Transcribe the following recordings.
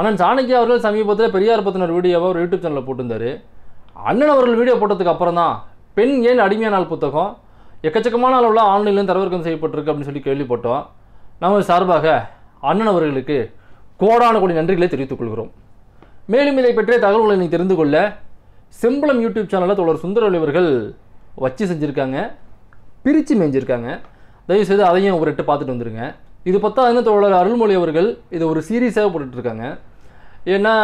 ஆனால் சாணக்கியா அவர்கள் சமீபத்தில் பெரியார் பற்றின வீடியோவை ஒரு யூடியூப் சேனலில் போட்டிருந்தார் அண்ணன் அவர்கள் வீடியோ போட்டதுக்கு அப்புறம் தான் பெண் ஏன் அடிமையான நாள் புத்தகம் எக்கச்சக்கமான அளவில் ஆன்லைன்லேயும் தரவிறக்கம் செய்யப்பட்டிருக்கு அப்படின்னு சொல்லி கேள்விப்பட்டோம் நம்ம சார்பாக அண்ணன் அவர்களுக்கு கோடான கொடி நன்றிகளை தெரிவித்துக் கொள்கிறோம் மேலும் இதை பற்றிய தகவல்களை நீங்கள் தெரிந்து கொள்ள செம்பளம் யூடியூப் சேனலில் தொடர் சுந்தர அவர்கள் வச்சு செஞ்சுருக்காங்க பிரித்து மேய்ஞ்சிருக்காங்க தயவுசெய்து அதையும் ஒரு எட்டு பார்த்துட்டு வந்துருங்க இது பத்தாதுன்னு தோழர் அருள்மொழி அவர்கள் இது ஒரு சீரீஸாக போட்டுட்ருக்காங்க ஏன்னா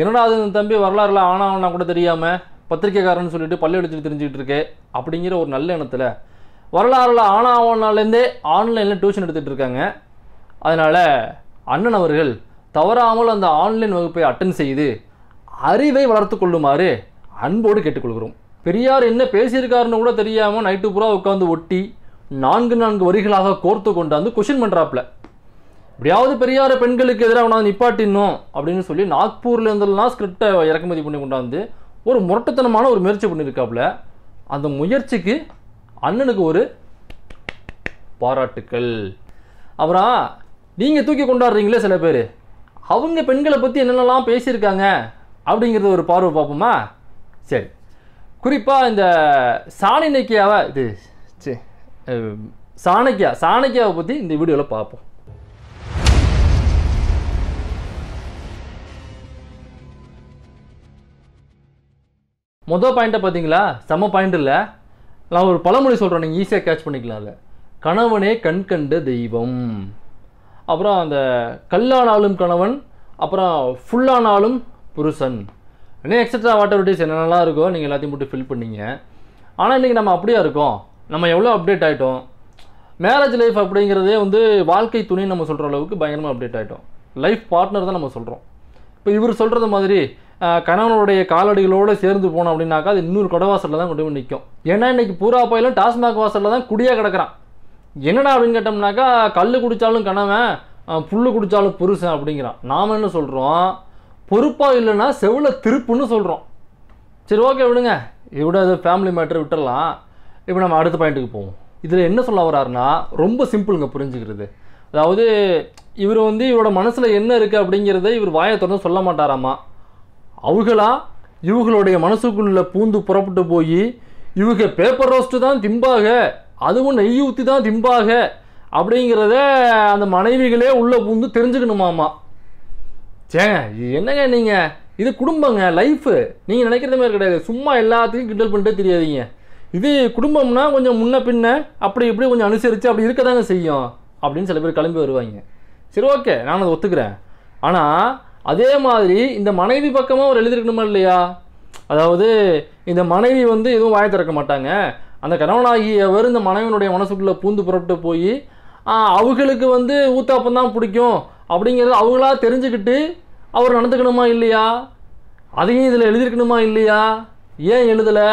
என்னடா அது தம்பி வரலாறுல ஆனா ஆனா கூட தெரியாமல் பத்திரிக்கைக்காரன்னு சொல்லிட்டு பள்ளியடிச்சுட்டு தெரிஞ்சுக்கிட்டு இருக்கே அப்படிங்கிற ஒரு நல்ல எண்ணத்தில் வரலாறுல ஆனா ஆனாலேருந்தே ஆன்லைனில் டியூஷன் எடுத்துகிட்டு இருக்காங்க அதனால் அண்ணன் அவர்கள் தவறாமல் அந்த ஆன்லைன் வகுப்பை அட்டன் செய்து அறிவை வளர்த்து கொள்ளுமாறு அன்போடு கேட்டுக்கொள்கிறோம் பெரியார் என்ன பேசியிருக்காருன்னு கூட தெரியாமல் நைட்டு பூரா உட்காந்து ஒட்டி நான்கு நான்கு வரிகளாக கோர்த்து கொண்டாந்து கொஷின் பண்ணுறாப்புல எப்படியாவது பெரியார பெண்களுக்கு எதிராக நான் நிப்பாட்டினோம் அப்படின்னு சொல்லி நாக்பூர்லேருந்துலாம் இருந்தெல்லாம் ஸ்கிரிப்டை இறக்குமதி பண்ணி கொண்டாந்து ஒரு முரட்டுத்தனமான ஒரு முயற்சி பண்ணியிருக்காப்புல அந்த முயற்சிக்கு அண்ணனுக்கு ஒரு பாராட்டுக்கள் அப்புறம் நீங்கள் தூக்கி கொண்டாடுறீங்களே சில பேர் அவங்க பெண்களை பற்றி என்னென்னலாம் பேசியிருக்காங்க அப்படிங்கிறத ஒரு பார்வை பார்ப்போமா சரி குறிப்பாக இந்த சாணி நைக்கியாவை இது சாணக்கியா சாணக்கியாவை பற்றி இந்த வீடியோவில் பார்ப்போம் மொதல் பாயிண்ட்டை பார்த்தீங்களா செம்ம பாயிண்ட் இல்லை நான் ஒரு பழமொழி சொல்கிறேன் நீங்கள் ஈஸியாக கேட்ச் பண்ணிக்கலாம்ல கணவனே கண் கண்ட தெய்வம் அப்புறம் அந்த கல்லானாலும் கணவன் அப்புறம் ஃபுல்லானாலும் புருஷன் இன்னும் எக்ஸட்ரா வாட்டர் டேஸ் என்னென்னலாம் இருக்கோ நீங்கள் எல்லாத்தையும் போட்டு ஃபில் பண்ணிங்க ஆனால் இன்றைக்கி நம்ம அப்படியா இருக்கோம் நம்ம எவ்வளோ அப்டேட் ஆகிட்டோம் மேரேஜ் லைஃப் அப்படிங்கிறதே வந்து வாழ்க்கை துணி நம்ம சொல்கிற அளவுக்கு பயங்கரமாக அப்டேட் ஆகிட்டோம் லைஃப் பார்ட்னர் தான் நம்ம சொல்கிறோம் இப்போ இவர் சொல்கிறது மாதிரி கணவனுடைய காலடிகளோடு சேர்ந்து போனோம் அப்படின்னாக்கா அது இன்னொரு வாசலில் தான் கொண்டு போய் நிற்கும் ஏன்னா இன்றைக்கி பூரா பாயிலும் டாஸ்மாக் வாசலில் தான் குடியாக கிடக்கிறான் என்னடா அப்படின்னு கேட்டோம்னாக்கா கல் குடித்தாலும் கணவன் புல் குடித்தாலும் புருஷன் அப்படிங்கிறான் நாம் என்ன சொல்கிறோம் பொறுப்பாக இல்லைன்னா செவில திருப்புன்னு சொல்கிறோம் சரி ஓகே விடுங்க இவ்வளோ ஃபேமிலி மேட்ரு விட்டுடலாம் இப்போ நம்ம அடுத்த பாயிண்ட்டுக்கு போவோம் இதில் என்ன சொல்ல வராருன்னா ரொம்ப சிம்பிளுங்க புரிஞ்சுக்கிறது அதாவது இவர் வந்து இவரோட மனசில் என்ன இருக்குது அப்படிங்கிறத இவர் வாயை திறந்து சொல்ல மாட்டாராமா அவங்களா இவங்களுடைய மனசுக்குள்ளே பூந்து புறப்பட்டு போய் இவங்க பேப்பர் ரோஸ்ட்டு தான் திம்பாக அதுவும் நெய் ஊற்றி தான் திம்பாக அப்படிங்கிறத அந்த மனைவிகளே உள்ளே பூந்து தெரிஞ்சுக்கணுமாமா சே என்னங்க நீங்கள் இது குடும்பங்க லைஃபு நீங்கள் நினைக்கிற மாதிரி கிடையாது சும்மா எல்லாத்துக்கும் கிண்டல் பண்ணிட்டே தெரியாதீங்க இது குடும்பம்னா கொஞ்சம் முன்ன பின்ன அப்படி இப்படி கொஞ்சம் அனுசரித்து அப்படி இருக்க தாங்க செய்யும் அப்படின்னு சில பேர் கிளம்பி வருவாங்க சரி ஓகே நான் அதை ஒத்துக்கிறேன் ஆனால் அதே மாதிரி இந்த மனைவி பக்கமாக அவர் எழுதிருக்கணுமா இல்லையா அதாவது இந்த மனைவி வந்து எதுவும் வாய திறக்க மாட்டாங்க அந்த கணவனாகியவர் இந்த மனைவினுடைய மனசுக்குள்ளே பூந்து புறப்பட்டு போய் அவங்களுக்கு வந்து ஊத்தாப்பம் தான் பிடிக்கும் அப்படிங்கிறது அவங்களா தெரிஞ்சுக்கிட்டு அவர் நடந்துக்கணுமா இல்லையா அதையும் இதில் எழுதியிருக்கணுமா இல்லையா ஏன் எழுதலை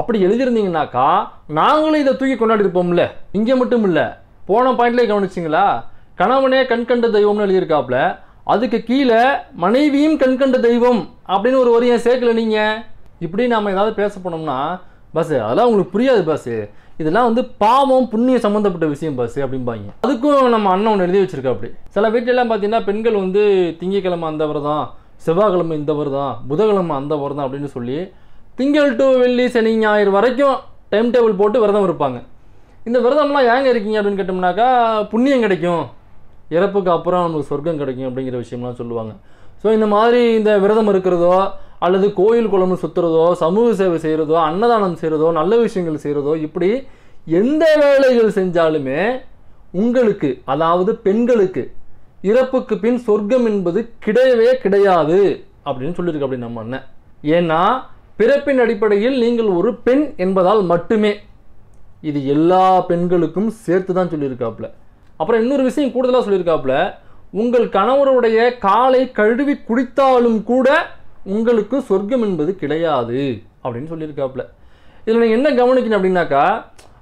அப்படி எழுதியிருந்தீங்கனாக்கா நாங்களும் இதை தூக்கி கொண்டாடி இருப்போம்ல இங்கே மட்டும் இல்லை போன பாயிண்ட்லேயே கவனிச்சிங்களா கணவனே கண்கண்ட தெய்வம்னு எழுதியிருக்காப்புல அதுக்கு கீழே மனைவியும் கண்கண்ட தெய்வம் அப்படின்னு ஒரு வரியை சேர்க்கல நீங்கள் இப்படி நாம ஏதாவது பேச போனோம்னா பஸ் அதெல்லாம் உங்களுக்கு புரியாது பஸ் இதெல்லாம் வந்து பாவம் புண்ணியம் சம்மந்தப்பட்ட விஷயம் பஸ் அப்படிம்பாங்க அதுக்கும் நம்ம அண்ணன் ஒன்று எழுதி வச்சிருக்கா அப்படி சில வீட்டிலலாம் பார்த்தீங்கன்னா பெண்கள் வந்து திங்கக்கிழமை அந்த தான் செவ்வாய்க்கிழமை இந்தவர் தான் புதக்கிழமை அந்தவர் தான் அப்படின்னு சொல்லி திங்கள் டு வெள்ளி சனி ஞாயிறு வரைக்கும் டைம் டேபிள் போட்டு விரதம் இருப்பாங்க இந்த விரதம்லாம் ஏங்க இருக்கீங்க அப்படின்னு கேட்டோம்னாக்கா புண்ணியம் கிடைக்கும் இறப்புக்கு அப்புறம் நமக்கு சொர்க்கம் கிடைக்கும் அப்படிங்கிற விஷயம்லாம் சொல்லுவாங்க ஸோ இந்த மாதிரி இந்த விரதம் இருக்கிறதோ அல்லது கோயில் குளம்னு சுற்றுறதோ சமூக சேவை செய்கிறதோ அன்னதானம் செய்கிறதோ நல்ல விஷயங்கள் செய்கிறதோ இப்படி எந்த வேலைகள் செஞ்சாலுமே உங்களுக்கு அதாவது பெண்களுக்கு இறப்புக்கு பின் சொர்க்கம் என்பது கிடையவே கிடையாது அப்படின்னு சொல்லியிருக்கு அப்படி நம்ம அண்ணன் ஏன்னா பிறப்பின் அடிப்படையில் நீங்கள் ஒரு பெண் என்பதால் மட்டுமே இது எல்லா பெண்களுக்கும் சேர்த்து தான் சொல்லியிருக்காப்புல அப்புறம் இன்னொரு விஷயம் கூடுதலாக சொல்லியிருக்காப்புல உங்கள் கணவருடைய காலை கழுவி குடித்தாலும் கூட உங்களுக்கு சொர்க்கம் என்பது கிடையாது அப்படின்னு சொல்லியிருக்காப்புல இதில் நீங்கள் என்ன கவனிக்கணும் அப்படின்னாக்கா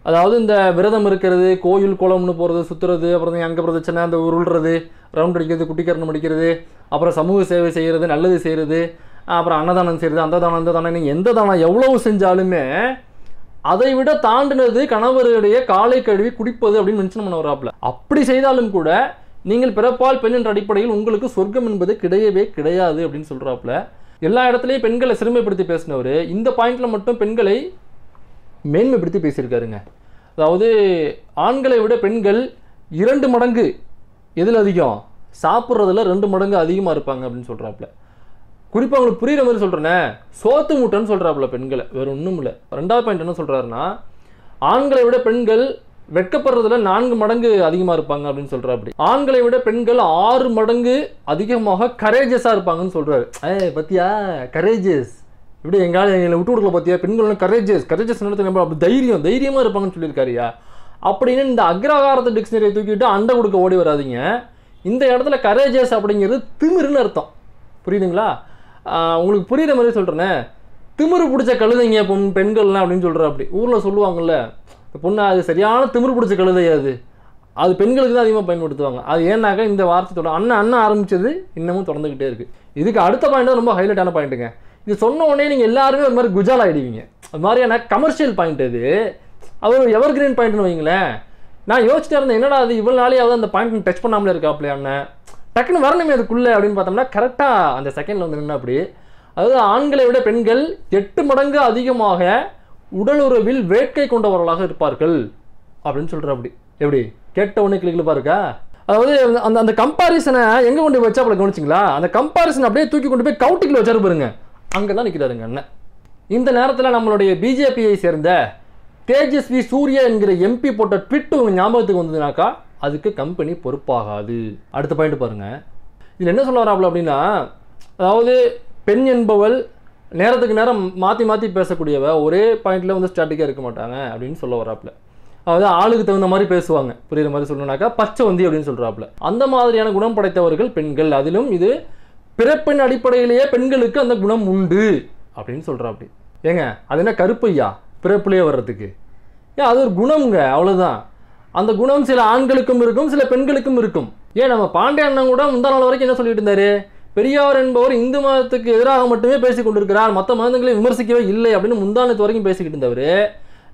அதாவது இந்த விரதம் இருக்கிறது கோயில் குளம்னு போகிறது சுற்றுறது அப்புறம் அங்க பிரதச்சனை அந்த உருள்றது ரவுண்ட் அடிக்கிறது குட்டிக்கரணம் அடிக்கிறது அப்புறம் சமூக சேவை செய்கிறது நல்லது செய்கிறது அப்புறம் அன்னதானம் செய்கிறது அந்த தானம் இந்த தானம் நீங்கள் எந்த தானம் எவ்வளவு செஞ்சாலுமே அதை விட தாண்டினது கணவருடைய காலை கழுவி குடிப்பது அப்படின்னு மென்ஷன் பண்ண வராப்புல அப்படி செய்தாலும் கூட நீங்கள் பிறப்பால் பெண் என்ற அடிப்படையில் உங்களுக்கு சொர்க்கம் என்பது கிடையவே கிடையாது அப்படின்னு சொல்கிறாப்புல எல்லா இடத்துலையும் பெண்களை சிறுமைப்படுத்தி பேசினவர் இந்த பாயிண்டில் மட்டும் பெண்களை மேன்மைப்படுத்தி பேசியிருக்காருங்க அதாவது ஆண்களை விட பெண்கள் இரண்டு மடங்கு எதில் அதிகம் சாப்பிட்றதுல ரெண்டு மடங்கு அதிகமாக இருப்பாங்க அப்படின்னு சொல்கிறாப்புல குறிப்பாக அவங்களுக்கு புரிகிற மாதிரி சொல்கிறேனே சோத்து மூட்டைன்னு சொல்கிறாப்புல பெண்களை வேறு ஒன்றும் இல்லை ரெண்டாவது பாயிண்ட் என்ன சொல்கிறாருன்னா ஆண்களை விட பெண்கள் வெட்கப்படுறதுல நான்கு மடங்கு அதிகமாக இருப்பாங்க அப்படின்னு சொல்கிறார் அப்படி ஆண்களை விட பெண்கள் ஆறு மடங்கு அதிகமாக கரேஜஸாக இருப்பாங்கன்னு சொல்கிறாரு ஏ பத்தியா கரேஜஸ் இப்படி எங்கால எங்களை விட்டு கொடுக்கல பார்த்தியா பெண்கள் கரேஜஸ் கரேஜஸ் நடத்த நம்ம அப்படி தைரியம் தைரியமாக இருப்பாங்கன்னு சொல்லியிருக்காருயா அப்படின்னு இந்த அக்ரகாரத்தை டிக்ஷனரியை தூக்கிட்டு அண்டை கொடுக்க ஓடி வராதிங்க இந்த இடத்துல கரேஜஸ் அப்படிங்கிறது திமிருன்னு அர்த்தம் புரியுதுங்களா உங்களுக்கு புரிகிற மாதிரி சொல்கிறேனே திமிரு பிடிச்ச கழுதைங்க பொண் பெண்கள்லாம் அப்படின்னு சொல்கிற அப்படி ஊரில் சொல்லுவாங்கள்ல பொண்ணு அது சரியான திமிரு பிடிச்ச கழுதை அது அது பெண்களுக்கு தான் அதிகமாக பயன்படுத்துவாங்க அது ஏன்னாக்கா இந்த வார்த்தையோட அண்ணன் அண்ணன் ஆரம்பித்தது இன்னமும் தொடர்ந்துக்கிட்டே இருக்குது இதுக்கு அடுத்த பாயிண்ட் ரொம்ப ஹைலைட்டான பாயிண்ட்டுங்க இது சொன்ன உடனே நீங்கள் எல்லாருமே ஒரு மாதிரி குஜால் ஆகிடுவீங்க அது மாதிரியான கமர்ஷியல் பாயிண்ட் அது அவர் எவர் கிரீன் பாயிண்ட்னு வைங்களேன் நான் யோசிச்சிட்டே இருந்தேன் என்னடா அது இவ்வளோ நாளையாவது அந்த பாயிண்ட் டச் பண்ணாமலே அண்ணன் டக்குன்னு வரணுமே அதுக்குள்ளே அப்படின்னு பார்த்தோம்னா கரெக்டாக அந்த செகண்டில் வந்து நின்று அப்படி அதாவது ஆண்களை விட பெண்கள் எட்டு மடங்கு அதிகமாக உடல் உறவில் வேட்கை கொண்டவர்களாக இருப்பார்கள் அப்படின்னு சொல்கிற அப்படி எப்படி கேட்ட உடனே கிளிக்கிளிப்பாக இருக்கா அதாவது அந்த அந்த கம்பாரிசனை எங்கே கொண்டு போய் வச்சா அப்படி கவனிச்சிங்களா அந்த கம்பாரிசன் அப்படியே தூக்கி கொண்டு போய் கவுண்டிக்கில் வச்சாரு பாருங்க அங்கே தான் நிற்கிறாருங்க அண்ணன் இந்த நேரத்தில் நம்மளுடைய பிஜேபியை சேர்ந்த தேஜஸ்வி சூர்யா என்கிற எம்பி போட்ட ட்விட் உங்கள் ஞாபகத்துக்கு வந்ததுனாக்கா அதுக்கு கம்பெனி பொறுப்பாகாது அடுத்த பாயிண்ட் பாருங்கள் இதில் என்ன சொல்ல வராப்ல அப்படின்னா அதாவது பெண் என்பவள் நேரத்துக்கு நேரம் மாற்றி மாற்றி பேசக்கூடியவ ஒரே பாயிண்டில் வந்து ஸ்ட்ராட்டிக்காக இருக்க மாட்டாங்க அப்படின்னு சொல்ல வராப்புல அதாவது ஆளுக்கு தகுந்த மாதிரி பேசுவாங்க புரியுற மாதிரி சொல்லணும்னாக்கா பச்சை வந்தி அப்படின்னு சொல்கிறாப்புல அந்த மாதிரியான குணம் படைத்தவர்கள் பெண்கள் அதிலும் இது பிறப்பின் அடிப்படையிலேயே பெண்களுக்கு அந்த குணம் உண்டு அப்படின்னு சொல்கிறாப்படி ஏங்க அது என்ன கருப்பையா பிறப்புலேயே வர்றதுக்கு ஏன் அது ஒரு குணம்ங்க அவ்வளோதான் அந்த குணம் சில ஆண்களுக்கும் இருக்கும் சில பெண்களுக்கும் இருக்கும் ஏன் நம்ம பாண்டிய அண்ணன் கூட முந்தா நாள் வரைக்கும் என்ன சொல்லிட்டு இருந்தாரு பெரியார் என்பவர் இந்து மதத்துக்கு எதிராக மட்டுமே பேசிக் கொண்டிருக்கிறார் மற்ற மதங்களை விமர்சிக்கவே இல்லை அப்படின்னு முந்தானத்து வரைக்கும் பேசிக்கிட்டு இருந்தவர்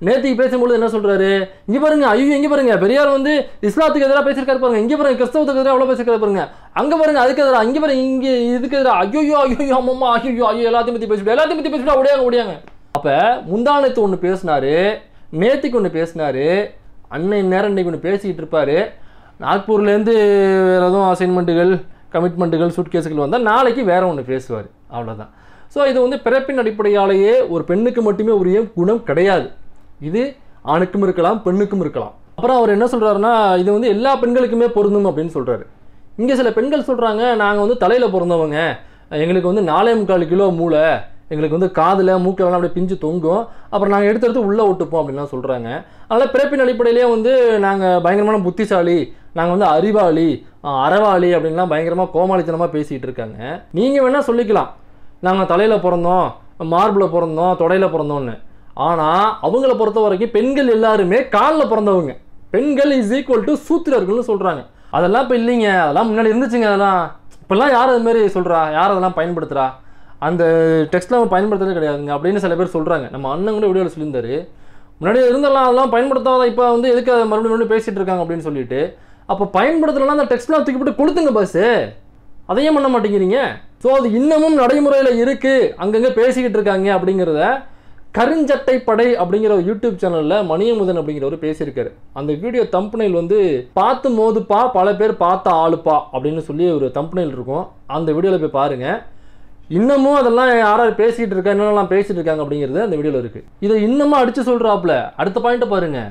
நேற்றுக்கு பேசும்பொழுது என்ன சொல்கிறாரு இங்க பாருங்க ஐயோ இங்கே பாருங்க பெரியார் வந்து இஸ்லாத்துக்கு எதிராக பேசியிருக்காரு பாருங்க இங்கே பாருங்க கிறிஸ்தவத்துக்கு எதிராக அவ்வளோ பேசியிருக்காரு பாருங்க அங்கே பாருங்க அதுக்கு எதிராக அங்கே பாருங்க இங்கே இதுக்கு எதிராக ஐயோ ஐயோ அம்மா ஐயோ ஐயோ எல்லாத்தையும் பற்றி பேசிட்டு எல்லாத்தையும் பற்றி பேசிட்டு ஓடியாங்க ஓடியாங்க அப்போ முந்தானத்து ஒன்று பேசினாரு நேத்திக்கு ஒன்று பேசினாரு அன்னைக்கு நேரம் இன்றைக்கி ஒன்று பேசிக்கிட்டு இருப்பார் நாக்பூர்லேருந்து வேறு எதுவும் அசைன்மெண்ட்டுகள் கமிட்மெண்ட்டுகள் சூட்கேஸுகள் வந்தால் நாளைக்கு வேறு ஒன்று பேசுவார் அவ்வளோதான் ஸோ இது வந்து பிறப்பின் அடிப்படையாலேயே ஒரு பெண்ணுக்கு மட்டுமே உரிய குணம் கிடையாது இது ஆணுக்கும் இருக்கலாம் பெண்ணுக்கும் இருக்கலாம் அப்புறம் அவர் என்ன சொல்கிறாருன்னா இது வந்து எல்லா பெண்களுக்குமே பொருந்தும் அப்படின்னு சொல்கிறாரு இங்கே சில பெண்கள் சொல்கிறாங்க நாங்கள் வந்து தலையில் பிறந்தவங்க எங்களுக்கு வந்து நாலே முக்கால் கிலோ மூளை எங்களுக்கு வந்து காதில் மூக்கிலலாம் அப்படியே பிஞ்சு தொங்கும் அப்புறம் நாங்கள் எடுத்து எடுத்து உள்ளே ஒட்டுப்போம் அப்படின்லாம் சொல்கிறாங்க அதனால் பிறப்பின் அடிப்படையிலேயே வந்து நாங்கள் பயங்கரமான புத்திசாலி நாங்கள் வந்து அறிவாளி அறவாளி அப்படின்லாம் பயங்கரமாக கோமாளித்தனமாக பேசிகிட்டு இருக்காங்க நீங்கள் வேணால் சொல்லிக்கலாம் நாங்கள் தலையில் பிறந்தோம் மார்பில் பிறந்தோம் தொடையில் பிறந்தோம்னு ஆனால் அவங்கள பொறுத்த வரைக்கும் பெண்கள் எல்லாருமே காலில் பிறந்தவங்க பெண்கள் இஸ் ஈக்குவல் டு சூத்திரர்கள்னு சொல்கிறாங்க அதெல்லாம் இப்போ இல்லைங்க அதெல்லாம் முன்னாடி இருந்துச்சுங்க அதெல்லாம் இப்போல்லாம் யார் மாதிரி சொல்கிறா யார் அதெல்லாம் பயன்படுத்துகிறா அந்த டெக்ஸ்ட்லாம் அவன் பயன்படுத்துறதே கிடையாதுங்க அப்படின்னு சில பேர் சொல்கிறாங்க நம்ம அண்ணன் கூட வீடியோவில் சொல்லியிருந்தாரு முன்னாடி இருந்தெல்லாம் அதெல்லாம் பயன்படுத்தாத இப்போ வந்து எதுக்கு அதை மறுபடியும் மறுபடியும் பேசிகிட்டு இருக்காங்க அப்படின்னு சொல்லிட்டு அப்போ பயன்படுத்தலைன்னா அந்த டெக்ஸ்ட்லாம் தூக்கி கொடுத்துங்க பஸ்ஸு அதையும் பண்ண மாட்டேங்கிறீங்க ஸோ அது இன்னமும் நடைமுறையில் இருக்குது அங்கங்கே பேசிக்கிட்டு இருக்காங்க அப்படிங்கிறத கருஞ்சட்டை படை அப்படிங்கிற ஒரு யூடியூப் சேனலில் மணியமுதன் அப்படிங்கிறவர் பேசியிருக்காரு அந்த வீடியோ தம்பனையில் வந்து பார்த்து மோதுப்பா பல பேர் பார்த்த ஆளுப்பா அப்படின்னு சொல்லி ஒரு தம்பனையில் இருக்கும் அந்த வீடியோவில் போய் பாருங்கள் இன்னமும் அதெல்லாம் யாராவது பேசிட்டு இருக்கா என்னென்னலாம் பேசிகிட்டு இருக்காங்க அப்படிங்கிறது அந்த வீடியோவில் இருக்குது இதை இன்னமும் அடித்து சொல்கிறாப்புல அடுத்த பாயிண்ட்டை பாருங்கள்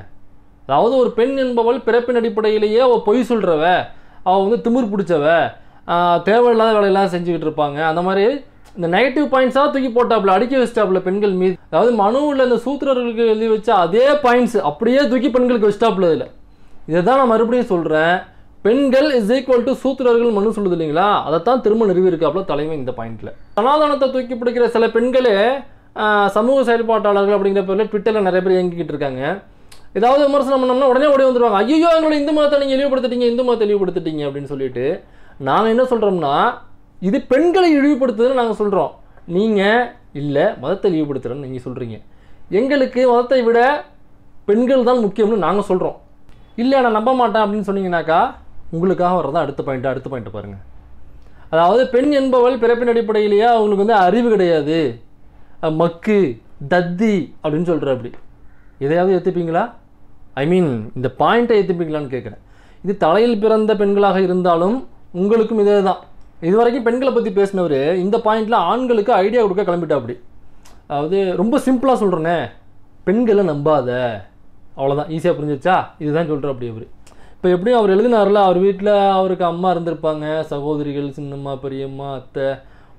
அதாவது ஒரு பெண் என்பவள் பிறப்பின் அடிப்படையிலேயே அவள் பொய் சொல்கிறவ அவள் வந்து திமிர் பிடிச்சவ தேவையில்லாத வேலையெல்லாம் செஞ்சுக்கிட்டு இருப்பாங்க அந்த மாதிரி இந்த நெகட்டிவ் பாயிண்ட்ஸாக தூக்கி போட்டாப்புல அடிக்க வச்சிட்டாப்புல பெண்கள் மீது அதாவது மனுவில் இந்த சூத்திரர்களுக்கு எழுதி வச்ச அதே பாயிண்ட்ஸ் அப்படியே தூக்கி பெண்களுக்கு வச்சிட்டாப்புல இதில் இதை தான் நான் மறுபடியும் சொல்கிறேன் பெண்கள் இஸ் ஈக்குவல் டு சூத்திரர்கள் மனு சொல்லுது இல்லைங்களா அதைத்தான் திரும்ப நிறுவியிருக்காப்புல தலைமை இந்த பாயிண்ட்ல சனாதனத்தை தூக்கி பிடிக்கிற சில பெண்களே சமூக செயல்பாட்டாளர்கள் அப்படிங்கிற பேரில் ட்விட்டரில் நிறைய பேர் இயங்கிக்கிட்டு இருக்காங்க ஏதாவது விமர்சனம் பண்ணோம்னா உடனே ஓடி வந்துடுவாங்க ஐயோ எங்களோட இந்து மதத்தை நீங்கள் இழிவுபடுத்திட்டீங்க இந்து மதத்தை இழிவுபடுத்திட்டீங்க அப்படின்னு சொல்லிட்டு நாங்கள் என்ன சொல்கிறோம்னா இது பெண்களை இழிவுபடுத்துதுன்னு நாங்கள் சொல்கிறோம் நீங்கள் இல்லை மதத்தை இழிவுபடுத்துகிறேன்னு நீங்கள் சொல்கிறீங்க எங்களுக்கு மதத்தை விட பெண்கள் தான் முக்கியம்னு நாங்கள் சொல்கிறோம் இல்லை நான் நம்ப மாட்டேன் அப்படின்னு சொன்னீங்கன்னாக்கா உங்களுக்காக வர்றதா அடுத்த பாயிண்ட் அடுத்த பாயிண்ட் பாருங்கள் அதாவது பெண் என்பவள் பிறப்பின் அடிப்படையிலேயே அவங்களுக்கு வந்து அறிவு கிடையாது மக்கு தத்தி அப்படின்னு சொல்கிற அப்படி எதையாவது ஏற்றுப்பீங்களா ஐ மீன் இந்த பாயிண்ட்டை ஏற்றுப்பீங்களான்னு கேட்குறேன் இது தலையில் பிறந்த பெண்களாக இருந்தாலும் உங்களுக்கும் இதே தான் இது வரைக்கும் பெண்களை பற்றி பேசினவர் இந்த பாயிண்ட்டில் ஆண்களுக்கு ஐடியா கொடுக்க கிளம்பிட்டா அப்படி அதாவது ரொம்ப சிம்பிளாக சொல்கிறேனே பெண்களை நம்பாத அவ்வளோதான் ஈஸியாக புரிஞ்சிச்சா இதுதான் சொல்கிற அப்படி அவர் இப்போ எப்படியும் அவர் எழுதினார்ல அவர் வீட்டில் அவருக்கு அம்மா இருந்திருப்பாங்க சகோதரிகள் சின்னம்மா பெரியம்மா அத்தை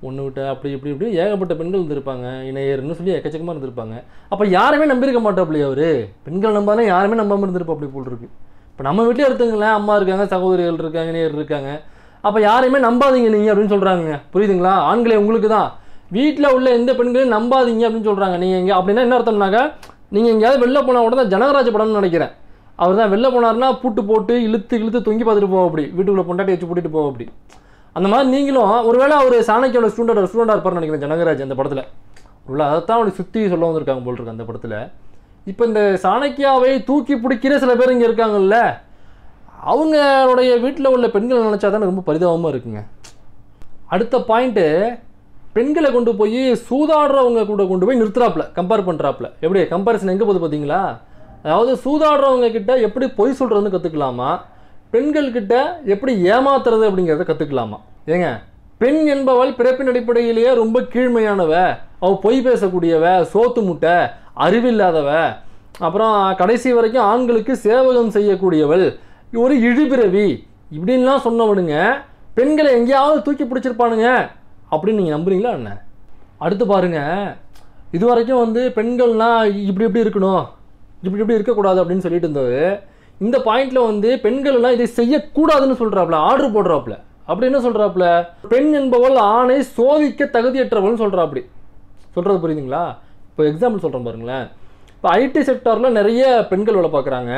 ஒன்று விட்ட அப்படி இப்படி இப்படி ஏகப்பட்ட பெண்கள் இருந்திருப்பாங்க இணையர்னு சொல்லி எக்கச்சக்கமாக இருந்திருப்பாங்க அப்போ யாருமே நம்பியிருக்க மாட்டாப்லையே அவர் பெண்கள் நம்பாலும் யாருமே நம்பாமல் அப்படி போல் இருக்கு இப்போ நம்ம வீட்டில் எடுத்துங்களேன் அம்மா இருக்காங்க சகோதரிகள் இருக்காங்க இணையர் இருக்காங்க அப்போ யாரையுமே நம்பாதீங்க நீங்கள் அப்படின்னு சொல்கிறாங்க புரியுதுங்களா ஆண்களே உங்களுக்கு தான் வீட்டில் உள்ள எந்த பெண்களையும் நம்பாதீங்க அப்படின்னு சொல்கிறாங்க நீங்கள் எங்கே அப்படின்னா என்ன அர்த்தம்னாக்கா நீங்கள் எங்கேயாவது வெளில கூட உடனே ஜனகராஜ படம்னு நினைக்கிறேன் அவர் தான் வெளில போனார்னா பூட்டு போட்டு இழுத்து இழுத்து தொங்கி பார்த்துட்டு போவோம் அப்படி வீட்டுக்குள்ளே பொண்டாட்டி வச்சு பூட்டிட்டு போவோம் அப்படி அந்த மாதிரி நீங்களும் ஒருவேளை அவர் சாணக்கியோட ஸ்டூடெண்ட் ஸ்டூடெண்டாக இருப்பார்னு நினைக்கிறேன் ஜனகராஜ் அந்த படத்தில் உள்ள அதை தான் அவனை சுற்றி சொல்ல வந்திருக்காங்க போல் இருக்கு அந்த படத்தில் இப்போ இந்த சாணக்கியாவை தூக்கி பிடிக்கிற சில பேர் இங்கே இருக்காங்கல்ல அவங்களுடைய வீட்டில் உள்ள பெண்களை நினச்சா தானே ரொம்ப பரிதாபமாக இருக்குங்க அடுத்த பாயிண்ட்டு பெண்களை கொண்டு போய் சூதாடுறவங்க கூட கொண்டு போய் நிறுத்துறாப்புல கம்பேர் பண்ணுறாப்புல எப்படி கம்பேரிசன் எங்கே போகுது பார்த்தீங்களா அதாவது சூதாடுறவங்க கிட்ட எப்படி பொய் சொல்கிறதுன்னு கற்றுக்கலாமா பெண்கள்கிட்ட எப்படி ஏமாத்துறது அப்படிங்கிறத கற்றுக்கலாமா ஏங்க பெண் என்பவள் பிறப்பின் அடிப்படையிலேயே ரொம்ப கீழ்மையானவ அவ பொய் பேசக்கூடியவ சோத்து முட்டை அறிவில்லாதவ அப்புறம் கடைசி வரைக்கும் ஆண்களுக்கு சேவகம் செய்யக்கூடியவள் ஒரு இழிபிறவி இப்படின்லாம் சொன்னவனுங்க பெண்களை எங்கேயாவது தூக்கி பிடிச்சிருப்பானுங்க அப்படின்னு நீங்கள் நம்புறீங்களா என்ன அடுத்து பாருங்கள் இது வரைக்கும் வந்து பெண்கள்லாம் இப்படி இப்படி இருக்கணும் இப்படி இப்படி இருக்கக்கூடாது அப்படின்னு சொல்லிட்டு இருந்தது இந்த பாயிண்ட்ல வந்து பெண்கள் எல்லாம் இதை செய்யக்கூடாதுன்னு சொல்றாப்ல ஆர்டர் போடுறாப்ல அப்படி என்ன சொல்றாப்ல பெண் என்பவள் ஆணை சோதிக்க தகுதியற்றவள்னு அப்படி சொல்றது புரியுதுங்களா இப்போ எக்ஸாம்பிள் சொல்கிறேன் பாருங்களேன் இப்போ ஐடி செக்டாரில் நிறைய பெண்கள் வேலை பார்க்குறாங்க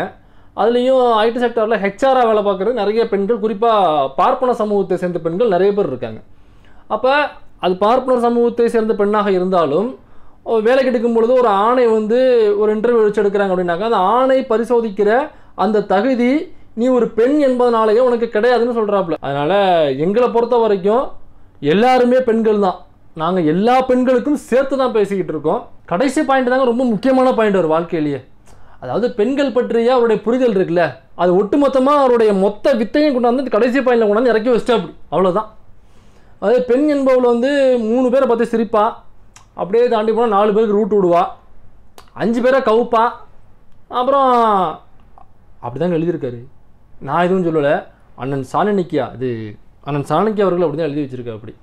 அதுலேயும் ஐடி செக்டாரில் ஹெச்ஆராக வேலை பார்க்குறது நிறைய பெண்கள் குறிப்பாக பார்ப்பன சமூகத்தை சேர்ந்த பெண்கள் நிறைய பேர் இருக்காங்க அப்போ அது பார்ப்பனர் சமூகத்தை சேர்ந்த பெண்ணாக இருந்தாலும் வேலை கிடைக்கும் பொழுது ஒரு ஆணை வந்து ஒரு இன்டர்வியூ வச்சு எடுக்கிறாங்க அப்படின்னாக்கா அந்த ஆணை பரிசோதிக்கிற அந்த தகுதி நீ ஒரு பெண் என்பதனாலேயே உனக்கு கிடையாதுன்னு சொல்கிறாப்புல அதனால் எங்களை பொறுத்த வரைக்கும் எல்லாருமே பெண்கள் தான் நாங்கள் எல்லா பெண்களுக்கும் சேர்த்து தான் பேசிக்கிட்டு இருக்கோம் கடைசி பாயிண்ட் தாங்க ரொம்ப முக்கியமான பாயிண்ட் ஒரு வாழ்க்கையிலேயே அதாவது பெண்கள் பற்றிய அவருடைய புரிதல் இருக்குல்ல அது ஒட்டுமொத்தமாக அவருடைய மொத்த வித்தையும் கொண்டாந்து கடைசி பாயிண்டில் கொண்டாந்து இறக்கி வச்சிட்டா அப்படி அவ்வளோதான் அதாவது பெண் என்பவள் வந்து மூணு பேரை பார்த்து சிரிப்பாள் அப்படியே தாண்டி போனால் நாலு பேருக்கு ரூட் விடுவா அஞ்சு பேரை கவுப்பா அப்புறம் அப்படி எழுதியிருக்காரு நான் எதுவும் சொல்லலை அண்ணன் சாணனிக்கியா அது அண்ணன் சாணக்கியா அவர்கள் அப்படி தான் எழுதி வச்சுருக்கா அப்படி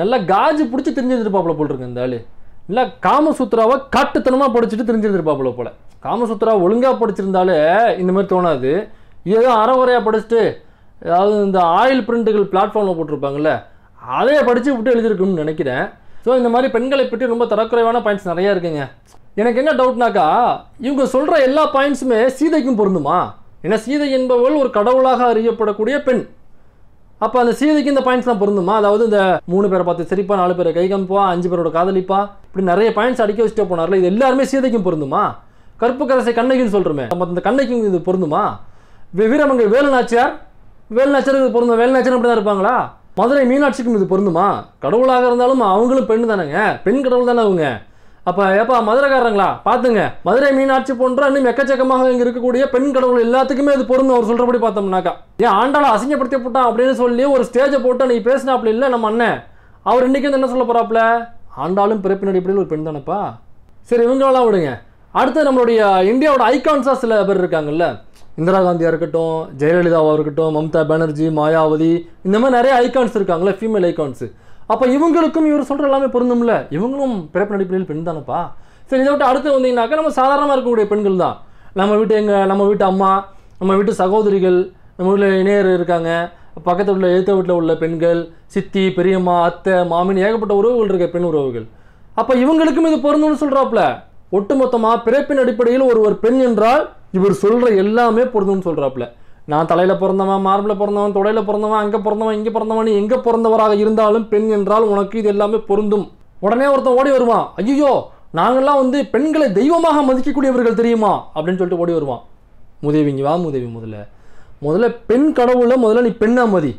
நல்லா காஜு பிடிச்சி தெரிஞ்சிருந்துருப்பாப்புல போல் இருக்கு இந்த ஆள் நல்லா காமசூத்ராவை காட்டுத்தனமாக படிச்சுட்டு தெரிஞ்சிருந்துருப்பாப்புல போல் காமசூத்ரா ஒழுங்காக படிச்சிருந்தாலே இந்த மாதிரி தோணாது ஏதோ அறவுறையாக படிச்சுட்டு அதாவது இந்த ஆயில் பிரிண்ட்டுகள் பிளாட்ஃபார்மில் போட்டிருப்பாங்கள்ல அதையே படித்து விட்டு எழுதியிருக்கணும்னு நினைக்கிறேன் ஸோ இந்த மாதிரி பெண்களை பற்றி ரொம்ப தரக்குறைவான பாயிண்ட்ஸ் நிறையா இருக்குங்க எனக்கு என்ன டவுட்னாக்கா இவங்க சொல்கிற எல்லா பாயிண்ட்ஸுமே சீதைக்கும் பொருந்துமா ஏன்னா சீதை என்பவள் ஒரு கடவுளாக அறியப்படக்கூடிய பெண் அப்போ அந்த சீதைக்கு இந்த பாயிண்ட்ஸ்லாம் பொருந்துமா அதாவது இந்த மூணு பேரை பார்த்து சிரிப்பா நாலு பேரை கைகம்பா அஞ்சு பேரோட காதலிப்பா இப்படி நிறைய பாயிண்ட்ஸ் அடிக்க வச்சுட்டே போனார்ல இது எல்லாருமே சீதைக்கும் பொருந்துமா கருப்பு கரசை கண்ணகின்னு சொல்கிறோமே நம்ம அந்த கண்ணகிக்கு இது பொருந்துமா வீரமங்கை வேலுநாச்சியார் வேலுநாச்சியார் இது பொருந்தும் வேலுநாச்சியார் அப்படி தான் இருப்பாங்களா மதுரை மீனாட்சிக்கும் இது பொருந்துமா கடவுளாக இருந்தாலும் அவங்களும் பெண் தானேங்க பெண் கடவுள் தானே அவங்க அப்போ ஏப்பா மதுரைக்காரங்களா பார்த்துங்க மதுரை மீனாட்சி போன்ற இன்னும் எக்கச்சக்கமாக இங்கே இருக்கக்கூடிய பெண் கடவுள் எல்லாத்துக்குமே இது பொருந்தும் அவர் சொல்கிறபடி பார்த்தோம்னாக்கா ஏன் ஆண்டாளை அசிங்கப்படுத்தி போட்டான் அப்படின்னு சொல்லி ஒரு ஸ்டேஜை போட்டு நீ அப்படி இல்லை நம்ம அண்ணன் அவர் இன்றைக்கி என்ன சொல்ல போகிறாப்புல ஆண்டாலும் பிறப்பினடி இப்படின்னு ஒரு பெண் தானேப்பா சரி இவங்களெல்லாம் விடுங்க அடுத்து நம்மளுடைய இந்தியாவோட ஐகான்ஸாக சில பேர் இருக்காங்கல்ல இந்திரா காந்தியாக இருக்கட்டும் ஜெயலலிதாவாக இருக்கட்டும் மம்தா பானர்ஜி மாயாவதி இந்த மாதிரி நிறைய ஐகான்ஸ் இருக்காங்களே ஃபீமேல் ஐகான்ஸ் அப்போ இவங்களுக்கும் இவர் சொல்கிற எல்லாமே பொருந்தும்ல இவங்களும் பிறப்பு நடிப்படையில் பெண் தானப்பா சரி இதை விட்டு அடுத்து வந்தீங்கன்னாக்கா நம்ம சாதாரணமாக இருக்கக்கூடிய பெண்கள் தான் நம்ம வீட்டு எங்கள் நம்ம வீட்டு அம்மா நம்ம வீட்டு சகோதரிகள் நம்ம வீட்டில் இணையர் இருக்காங்க பக்கத்து வீட்டில் எழுத்த வீட்டில் உள்ள பெண்கள் சித்தி பெரியம்மா அத்தை மாமின் ஏகப்பட்ட உறவுகள் இருக்க பெண் உறவுகள் அப்போ இவங்களுக்கும் இது பொருந்தும்னு சொல்கிறாப்புல ஒட்டுமொத்தமாக பிறப்பின் அடிப்படையில் ஒருவர் பெண் என்றால் இவர் சொல்கிற எல்லாமே பொருந்தும்னு சொல்கிறாப்புல நான் தலையில் பிறந்தவன் மார்பில் பிறந்தவன் தொடையில் பிறந்தவன் அங்கே பிறந்தவன் இங்கே பிறந்தவன் எங்கே பிறந்தவராக இருந்தாலும் பெண் என்றால் உனக்கு இது எல்லாமே பொருந்தும் உடனே ஒருத்தன் ஓடி வருவான் ஐயோ நாங்கள்லாம் வந்து பெண்களை தெய்வமாக மதிக்கக்கூடியவர்கள் தெரியுமா அப்படின்னு சொல்லிட்டு ஓடி வருவான் முதவிங்க வா முதவி முதல்ல முதல்ல பெண் கடவுளில் முதல்ல நீ பெண்ணாக மதி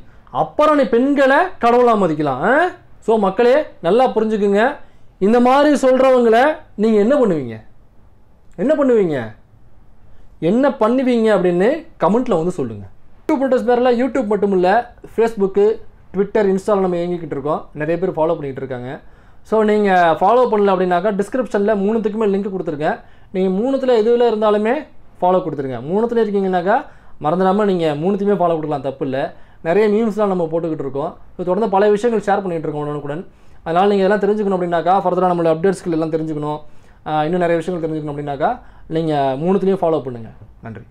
அப்புறம் நீ பெண்களை கடவுளாக மதிக்கலாம் ஸோ மக்களே நல்லா புரிஞ்சுக்குங்க இந்த மாதிரி சொல்கிறவங்களை நீங்கள் என்ன பண்ணுவீங்க என்ன பண்ணுவீங்க என்ன பண்ணுவீங்க அப்படின்னு கமெண்ட்டில் வந்து சொல்லுங்கள் யூடியூப் ப்ரொடக்ஸ் பேரில் யூடியூப் மட்டும் இல்லை ஃபேஸ்புக்கு ட்விட்டர் இன்ஸ்டாவில் நம்ம இயங்கிக்கிட்டு இருக்கோம் நிறைய பேர் ஃபாலோ பண்ணிகிட்டு இருக்காங்க ஸோ நீங்கள் ஃபாலோ பண்ணல அப்படின்னாக்கா டிஸ்கிரிப்ஷனில் மூணுத்துக்குமே லிங்க் கொடுத்துருக்கேன் நீங்கள் மூணுத்தில் எதுவில் இருந்தாலுமே ஃபாலோ கொடுத்துருங்க மூணுத்தில் இருக்கீங்கன்னாக்கா மறந்துடாமல் நீங்கள் மூணுத்தையுமே ஃபாலோ கொடுக்கலாம் தப்பு இல்லை நிறைய மீம்ஸ்லாம் நம்ம போட்டுக்கிட்டு இருக்கோம் இப்போ தொடர்ந்து பல விஷயங்கள் ஷேர் பண்ணிகிட்டு இருக்கோம் உடனுக்குடன் அதனால் நீங்கள் இதெல்லாம் தெரிஞ்சுக்கணும் அப்படின்னாக்கா ஃபர்தராக நம்மளோட அப்டேட்ஸ்கள் எல்லாம் தெரிஞ்சுக்கணும் இன்னும் நிறைய விஷயங்கள் தெரிஞ்சுக்கணும் அப்படின்னாக்கா நீங்கள் மூணுத்துலேயும் ஃபாலோ பண்ணுங்கள் நன்றி